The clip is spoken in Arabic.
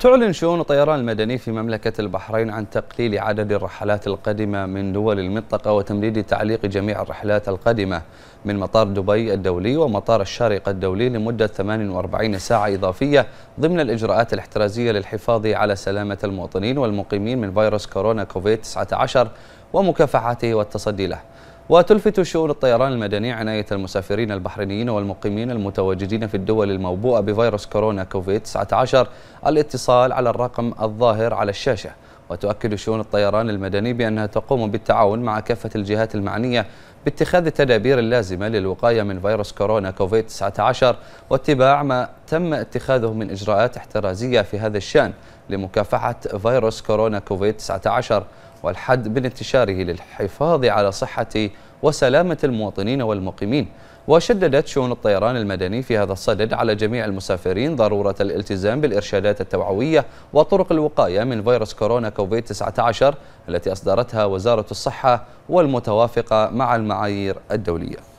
تعلن شؤون الطيران المدني في مملكة البحرين عن تقليل عدد الرحلات القادمة من دول المنطقة وتمديد تعليق جميع الرحلات القادمة من مطار دبي الدولي ومطار الشارقة الدولي لمدة 48 ساعة إضافية ضمن الإجراءات الاحترازية للحفاظ على سلامة المواطنين والمقيمين من فيروس كورونا كوفيد 19 ومكافحته والتصدي له وتلفت شؤون الطيران المدني عناية المسافرين البحرينيين والمقيمين المتواجدين في الدول الموبوءة بفيروس كورونا كوفيد 19 الاتصال على الرقم الظاهر على الشاشة وتؤكد شؤون الطيران المدني بأنها تقوم بالتعاون مع كافة الجهات المعنية باتخاذ التدابير اللازمة للوقاية من فيروس كورونا كوفيد 19 واتباع ما تم اتخاذه من إجراءات احترازية في هذا الشأن لمكافحة فيروس كورونا كوفيد 19 والحد من انتشاره للحفاظ على صحة وسلامة المواطنين والمقيمين وشددت شؤون الطيران المدني في هذا الصدد على جميع المسافرين ضرورة الالتزام بالإرشادات التوعوية وطرق الوقاية من فيروس كورونا كوفيد 19 التي أصدرتها وزارة الصحة والمتوافقة مع المعايير الدولية